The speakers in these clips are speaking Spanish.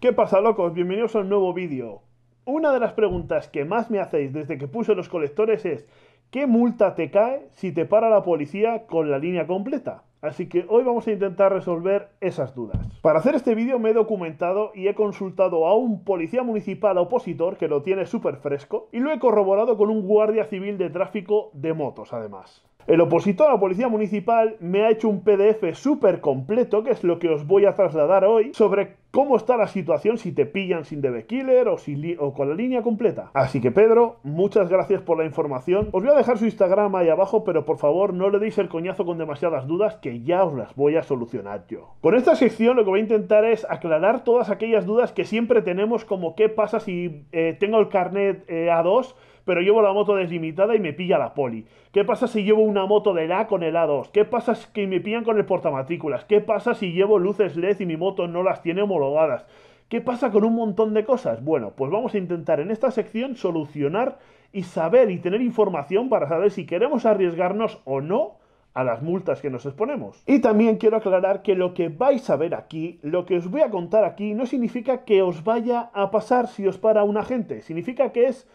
¿Qué pasa locos? Bienvenidos a un nuevo vídeo. Una de las preguntas que más me hacéis desde que puse los colectores es ¿qué multa te cae si te para la policía con la línea completa? Así que hoy vamos a intentar resolver esas dudas. Para hacer este vídeo me he documentado y he consultado a un policía municipal opositor que lo tiene súper fresco y lo he corroborado con un guardia civil de tráfico de motos además. El opositor a la Policía Municipal me ha hecho un PDF súper completo, que es lo que os voy a trasladar hoy, sobre cómo está la situación si te pillan sin DB killer o, con la línea completa. Así que Pedro, muchas gracias por la información. Os voy a dejar su Instagram ahí abajo, pero por favor no le deis el coñazo con demasiadas dudas que ya os las voy a solucionar yo. Con esta sección lo que voy a intentar es aclarar todas aquellas dudas que siempre tenemos como qué pasa si eh, tengo el carnet eh, A2 pero llevo la moto deslimitada y me pilla la poli? ¿Qué pasa si llevo una moto del A con el A2? ¿Qué pasa si me pillan con el portamatrículas? ¿Qué pasa si llevo luces LED y mi moto no las tiene homologadas? ¿Qué pasa con un montón de cosas? Bueno, pues vamos a intentar en esta sección solucionar y saber y tener información para saber si queremos arriesgarnos o no a las multas que nos exponemos. Y también quiero aclarar que lo que vais a ver aquí, lo que os voy a contar aquí, no significa que os vaya a pasar si os para un agente, significa que es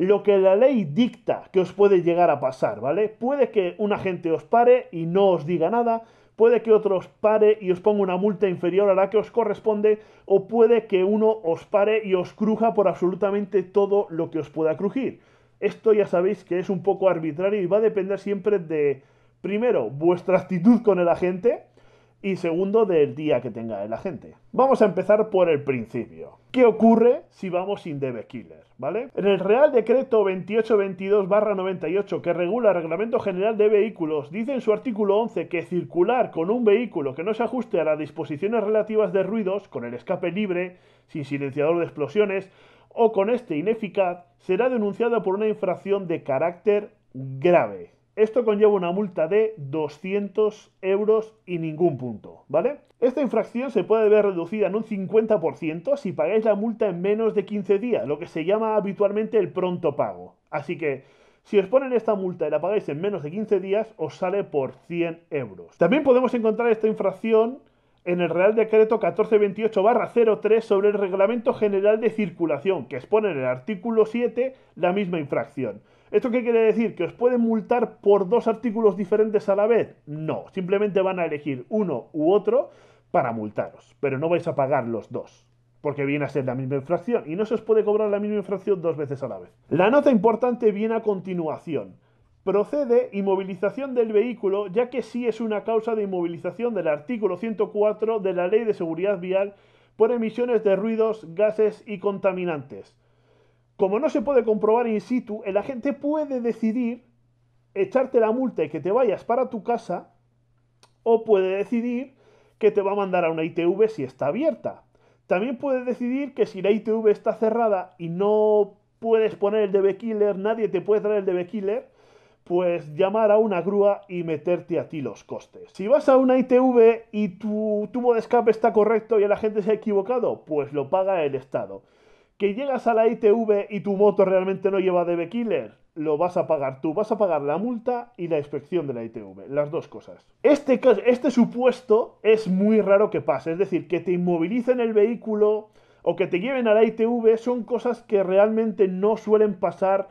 lo que la ley dicta que os puede llegar a pasar, ¿vale? Puede que un agente os pare y no os diga nada, puede que otro os pare y os ponga una multa inferior a la que os corresponde, o puede que uno os pare y os cruja por absolutamente todo lo que os pueda crujir. Esto ya sabéis que es un poco arbitrario y va a depender siempre de, primero, vuestra actitud con el agente, y segundo del día que tenga el agente. Vamos a empezar por el principio. ¿Qué ocurre si vamos sin debe killer? ¿Vale? En el Real Decreto 2822-98 que regula el Reglamento General de Vehículos, dice en su artículo 11 que circular con un vehículo que no se ajuste a las disposiciones relativas de ruidos, con el escape libre, sin silenciador de explosiones o con este ineficaz, será denunciado por una infracción de carácter grave. Esto conlleva una multa de 200 euros y ningún punto, ¿vale? Esta infracción se puede ver reducida en un 50% si pagáis la multa en menos de 15 días, lo que se llama habitualmente el pronto pago. Así que si os ponen esta multa y la pagáis en menos de 15 días, os sale por 100 euros. También podemos encontrar esta infracción en el Real Decreto 1428-03 sobre el Reglamento General de Circulación, que expone en el artículo 7 la misma infracción. ¿Esto qué quiere decir? ¿Que os pueden multar por dos artículos diferentes a la vez? No, simplemente van a elegir uno u otro para multaros, pero no vais a pagar los dos porque viene a ser la misma infracción y no se os puede cobrar la misma infracción dos veces a la vez. La nota importante viene a continuación. Procede inmovilización del vehículo, ya que sí es una causa de inmovilización del artículo 104 de la Ley de Seguridad Vial por emisiones de ruidos, gases y contaminantes. Como no se puede comprobar in situ, el agente puede decidir echarte la multa y que te vayas para tu casa, o puede decidir que te va a mandar a una ITV si está abierta. También puede decidir que si la ITV está cerrada y no puedes poner el DB Killer, nadie te puede traer el DB Killer, pues llamar a una grúa y meterte a ti los costes. Si vas a una ITV y tu tubo de escape está correcto y el agente se ha equivocado, pues lo paga el Estado. Que llegas a la ITV y tu moto realmente no lleva DB Killer, lo vas a pagar tú. Vas a pagar la multa y la inspección de la ITV, las dos cosas. Este, este supuesto es muy raro que pase, es decir, que te inmovilicen el vehículo o que te lleven a la ITV son cosas que realmente no suelen pasar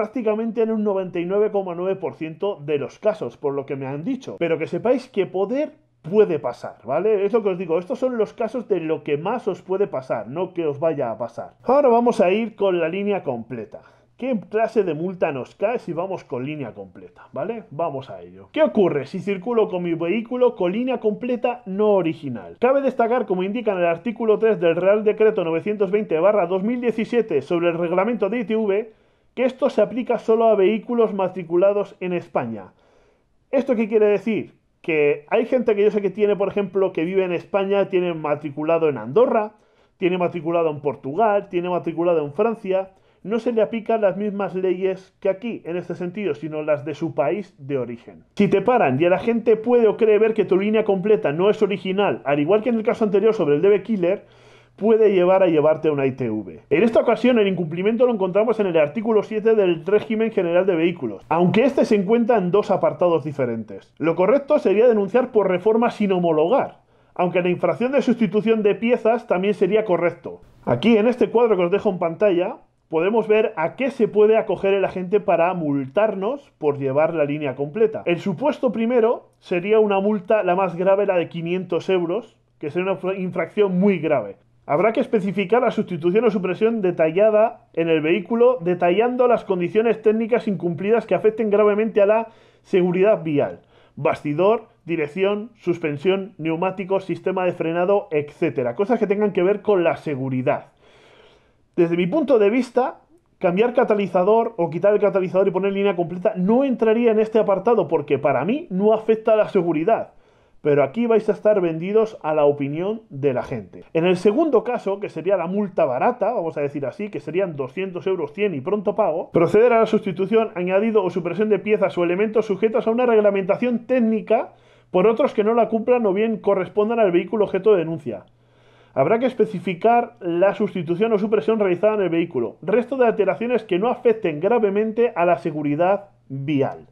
prácticamente en un 99,9% de los casos, por lo que me han dicho. Pero que sepáis que poder puede pasar, ¿vale? Es lo que os digo, estos son los casos de lo que más os puede pasar, no que os vaya a pasar. Ahora vamos a ir con la línea completa. ¿Qué clase de multa nos cae si vamos con línea completa? ¿Vale? Vamos a ello. ¿Qué ocurre si circulo con mi vehículo con línea completa no original? Cabe destacar, como indica en el artículo 3 del Real Decreto 920-2017 sobre el reglamento de ITV, esto se aplica solo a vehículos matriculados en España. ¿Esto qué quiere decir? Que hay gente que yo sé que tiene, por ejemplo, que vive en España, tiene matriculado en Andorra, tiene matriculado en Portugal, tiene matriculado en Francia, no se le aplican las mismas leyes que aquí en este sentido, sino las de su país de origen. Si te paran y la gente puede o cree ver que tu línea completa no es original, al igual que en el caso anterior sobre el DB Killer, puede llevar a llevarte a una ITV. En esta ocasión el incumplimiento lo encontramos en el artículo 7 del régimen general de vehículos, aunque este se encuentra en dos apartados diferentes. Lo correcto sería denunciar por reforma sin homologar, aunque la infracción de sustitución de piezas también sería correcto. Aquí en este cuadro que os dejo en pantalla podemos ver a qué se puede acoger el agente para multarnos por llevar la línea completa. El supuesto primero sería una multa, la más grave, la de 500 euros, que sería una infracción muy grave. Habrá que especificar la sustitución o supresión detallada en el vehículo, detallando las condiciones técnicas incumplidas que afecten gravemente a la seguridad vial. Bastidor, dirección, suspensión, neumáticos, sistema de frenado, etc. Cosas que tengan que ver con la seguridad. Desde mi punto de vista, cambiar catalizador o quitar el catalizador y poner línea completa no entraría en este apartado porque para mí no afecta a la seguridad pero aquí vais a estar vendidos a la opinión de la gente. En el segundo caso, que sería la multa barata, vamos a decir así, que serían 200 euros 100 y pronto pago, proceder a la sustitución, añadido o supresión de piezas o elementos sujetos a una reglamentación técnica por otros que no la cumplan o bien correspondan al vehículo objeto de denuncia. Habrá que especificar la sustitución o supresión realizada en el vehículo, resto de alteraciones que no afecten gravemente a la seguridad vial.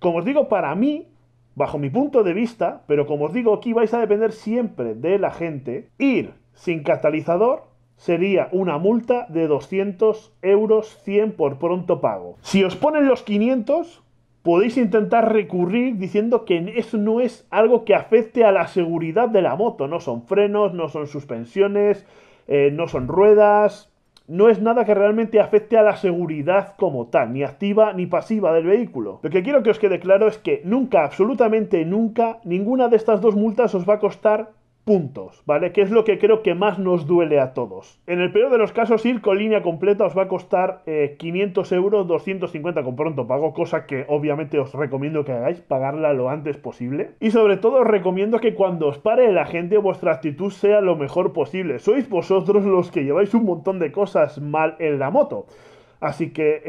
Como os digo, para mí bajo mi punto de vista, pero como os digo, aquí vais a depender siempre de la gente, ir sin catalizador sería una multa de 200 euros 100 por pronto pago. Si os ponen los 500, podéis intentar recurrir diciendo que eso no es algo que afecte a la seguridad de la moto. No son frenos, no son suspensiones, eh, no son ruedas, no es nada que realmente afecte a la seguridad como tal, ni activa ni pasiva del vehículo. Lo que quiero que os quede claro es que nunca, absolutamente nunca, ninguna de estas dos multas os va a costar puntos, ¿vale? Que es lo que creo que más nos duele a todos. En el peor de los casos, ir con línea completa os va a costar 500 eh, euros, 250 con pronto pago, cosa que obviamente os recomiendo que hagáis, pagarla lo antes posible. Y sobre todo os recomiendo que cuando os pare la gente vuestra actitud sea lo mejor posible. Sois vosotros los que lleváis un montón de cosas mal en la moto. Así que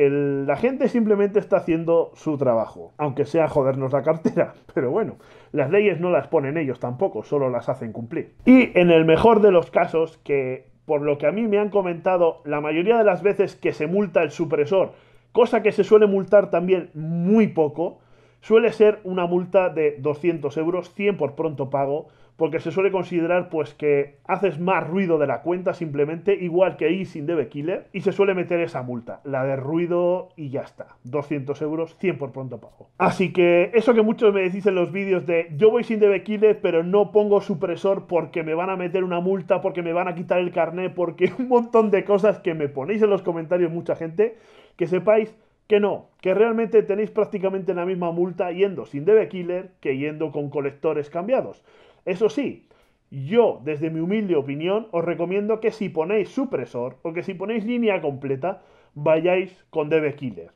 la gente simplemente está haciendo su trabajo, aunque sea jodernos la cartera. Pero bueno, las leyes no las ponen ellos tampoco, solo las hacen cumplir. Y en el mejor de los casos, que por lo que a mí me han comentado, la mayoría de las veces que se multa el supresor, cosa que se suele multar también muy poco, suele ser una multa de 200 euros, 100 por pronto pago, porque se suele considerar pues que haces más ruido de la cuenta simplemente, igual que sin Debe Killer. y se suele meter esa multa, la de ruido y ya está, 200 euros, 100 por pronto pago. Así que eso que muchos me decís en los vídeos de yo voy sin de Killer, pero no pongo supresor porque me van a meter una multa, porque me van a quitar el carnet, porque un montón de cosas que me ponéis en los comentarios mucha gente, que sepáis que no, que realmente tenéis prácticamente la misma multa yendo sin DB Killer que yendo con colectores cambiados. Eso sí, yo, desde mi humilde opinión, os recomiendo que si ponéis supresor o que si ponéis línea completa, vayáis con DB Killer.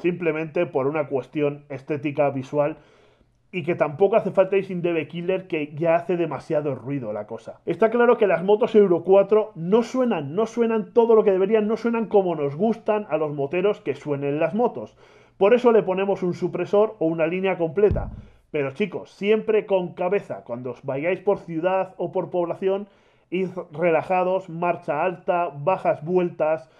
Simplemente por una cuestión estética visual y que tampoco hace falta ir sin DB Killer que ya hace demasiado ruido la cosa. Está claro que las motos Euro 4 no suenan, no suenan todo lo que deberían, no suenan como nos gustan a los moteros que suenen las motos. Por eso le ponemos un supresor o una línea completa. Pero chicos, siempre con cabeza, cuando os vayáis por ciudad o por población, id relajados, marcha alta, bajas vueltas,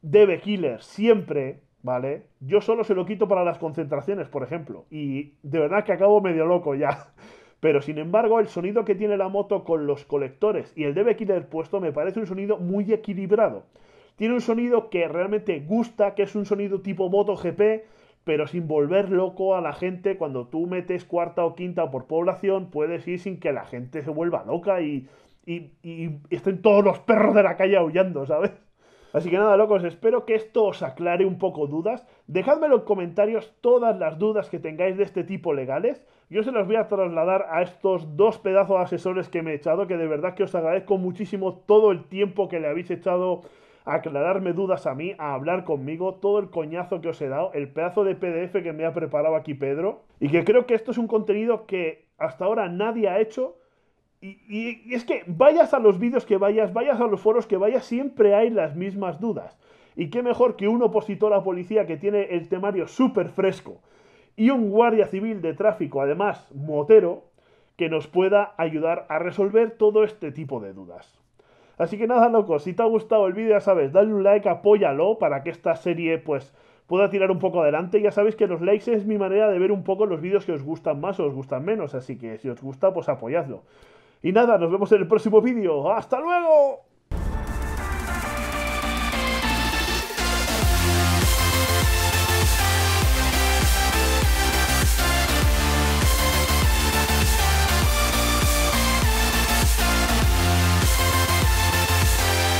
debe killer, siempre, ¿vale? Yo solo se lo quito para las concentraciones, por ejemplo, y de verdad que acabo medio loco ya. Pero sin embargo, el sonido que tiene la moto con los colectores y el debe killer puesto me parece un sonido muy equilibrado. Tiene un sonido que realmente gusta, que es un sonido tipo MotoGP, pero sin volver loco a la gente, cuando tú metes cuarta o quinta por población, puedes ir sin que la gente se vuelva loca y, y, estén todos los perros de la calle aullando, ¿sabes? Así que nada, locos, espero que esto os aclare un poco dudas. dejadme en comentarios todas las dudas que tengáis de este tipo legales. Yo se las voy a trasladar a estos dos pedazos de asesores que me he echado, que de verdad que os agradezco muchísimo todo el tiempo que le habéis echado a aclararme dudas a mí, a hablar conmigo, todo el coñazo que os he dado, el pedazo de PDF que me ha preparado aquí Pedro, y que creo que esto es un contenido que hasta ahora nadie ha hecho. Y, es que vayas a los vídeos que vayas, vayas a los foros que vayas, siempre hay las mismas dudas. Y qué mejor que un opositor a policía que tiene el temario súper fresco y un guardia civil de tráfico, además motero, que nos pueda ayudar a resolver todo este tipo de dudas. Así que nada, locos, si te ha gustado el vídeo, ya sabes, dale un like, apóyalo para que esta serie, pues, pueda tirar un poco adelante. Ya sabéis que los likes es mi manera de ver un poco los vídeos que os gustan más o os gustan menos, así que si os gusta, pues apoyadlo. Y nada, nos vemos en el próximo vídeo. ¡Hasta luego!